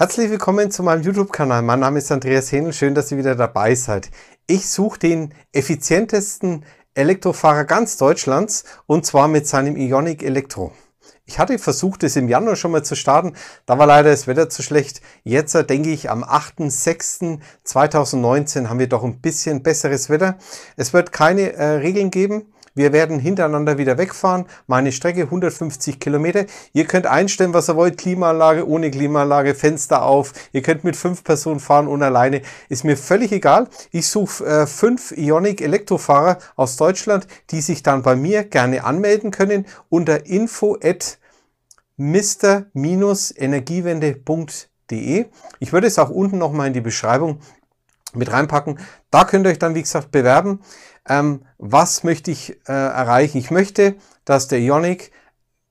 Herzlich willkommen zu meinem YouTube-Kanal. Mein Name ist Andreas Hähnel. Schön, dass ihr wieder dabei seid. Ich suche den effizientesten Elektrofahrer ganz Deutschlands und zwar mit seinem Ionic Elektro. Ich hatte versucht, es im Januar schon mal zu starten. Da war leider das Wetter zu schlecht. Jetzt äh, denke ich, am 8.6.2019 haben wir doch ein bisschen besseres Wetter. Es wird keine äh, Regeln geben. Wir werden hintereinander wieder wegfahren. Meine Strecke 150 Kilometer. Ihr könnt einstellen, was ihr wollt. Klimaanlage, ohne Klimaanlage, Fenster auf. Ihr könnt mit fünf Personen fahren und alleine. Ist mir völlig egal. Ich suche äh, fünf Ionic Elektrofahrer aus Deutschland, die sich dann bei mir gerne anmelden können unter info at mister energiewendede Ich würde es auch unten nochmal in die Beschreibung mit reinpacken. Da könnt ihr euch dann, wie gesagt, bewerben. Ähm, was möchte ich äh, erreichen? Ich möchte, dass der Ionic,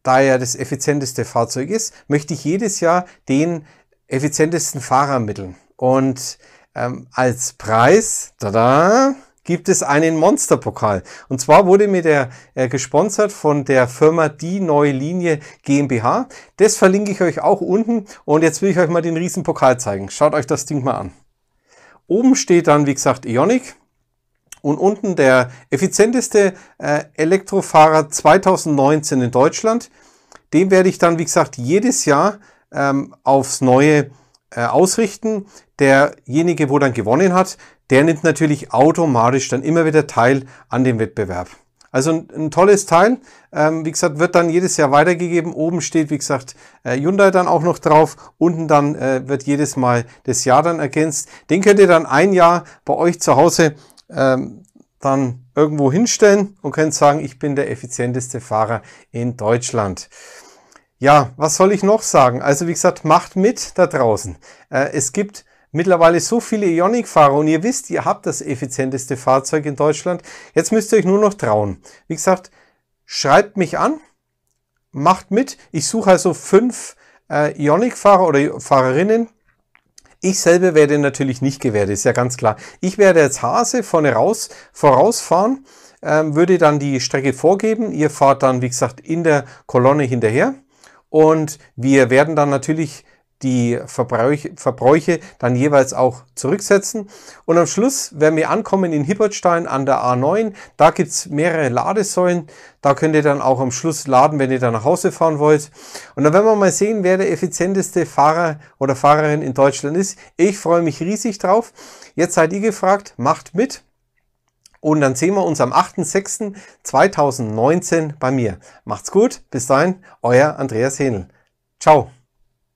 da er das effizienteste Fahrzeug ist, möchte ich jedes Jahr den effizientesten Fahrer ermitteln. Und ähm, als Preis, tada, gibt es einen Monsterpokal. Und zwar wurde mir der äh, gesponsert von der Firma Die Neue Linie GmbH. Das verlinke ich euch auch unten. Und jetzt will ich euch mal den Riesenpokal zeigen. Schaut euch das Ding mal an. Oben steht dann, wie gesagt, Ionic und unten der effizienteste äh, Elektrofahrer 2019 in Deutschland. Den werde ich dann, wie gesagt, jedes Jahr ähm, aufs Neue äh, ausrichten. Derjenige, wo dann gewonnen hat, der nimmt natürlich automatisch dann immer wieder teil an dem Wettbewerb. Also ein, ein tolles Teil. Ähm, wie gesagt, wird dann jedes Jahr weitergegeben. Oben steht, wie gesagt, äh, Hyundai dann auch noch drauf. Unten dann äh, wird jedes Mal das Jahr dann ergänzt. Den könnt ihr dann ein Jahr bei euch zu Hause ähm, dann irgendwo hinstellen und könnt sagen, ich bin der effizienteste Fahrer in Deutschland. Ja, was soll ich noch sagen? Also wie gesagt, macht mit da draußen. Äh, es gibt mittlerweile so viele Ionic-Fahrer und ihr wisst, ihr habt das effizienteste Fahrzeug in Deutschland. Jetzt müsst ihr euch nur noch trauen. Wie gesagt, schreibt mich an, macht mit. Ich suche also fünf äh, Ionic-Fahrer oder Fahrerinnen. Ich selber werde natürlich nicht gewährt, ist ja ganz klar. Ich werde als Hase vorne raus, vorausfahren, ähm, würde dann die Strecke vorgeben. Ihr fahrt dann, wie gesagt, in der Kolonne hinterher. Und wir werden dann natürlich die Verbräuche, dann jeweils auch zurücksetzen. Und am Schluss werden wir ankommen in Hippertstein an der A9. Da gibt's mehrere Ladesäulen. Da könnt ihr dann auch am Schluss laden, wenn ihr dann nach Hause fahren wollt. Und dann werden wir mal sehen, wer der effizienteste Fahrer oder Fahrerin in Deutschland ist. Ich freue mich riesig drauf. Jetzt seid ihr gefragt, macht mit. Und dann sehen wir uns am 8.6.2019 bei mir. Macht's gut, bis dahin, euer Andreas Hähnel. Ciao.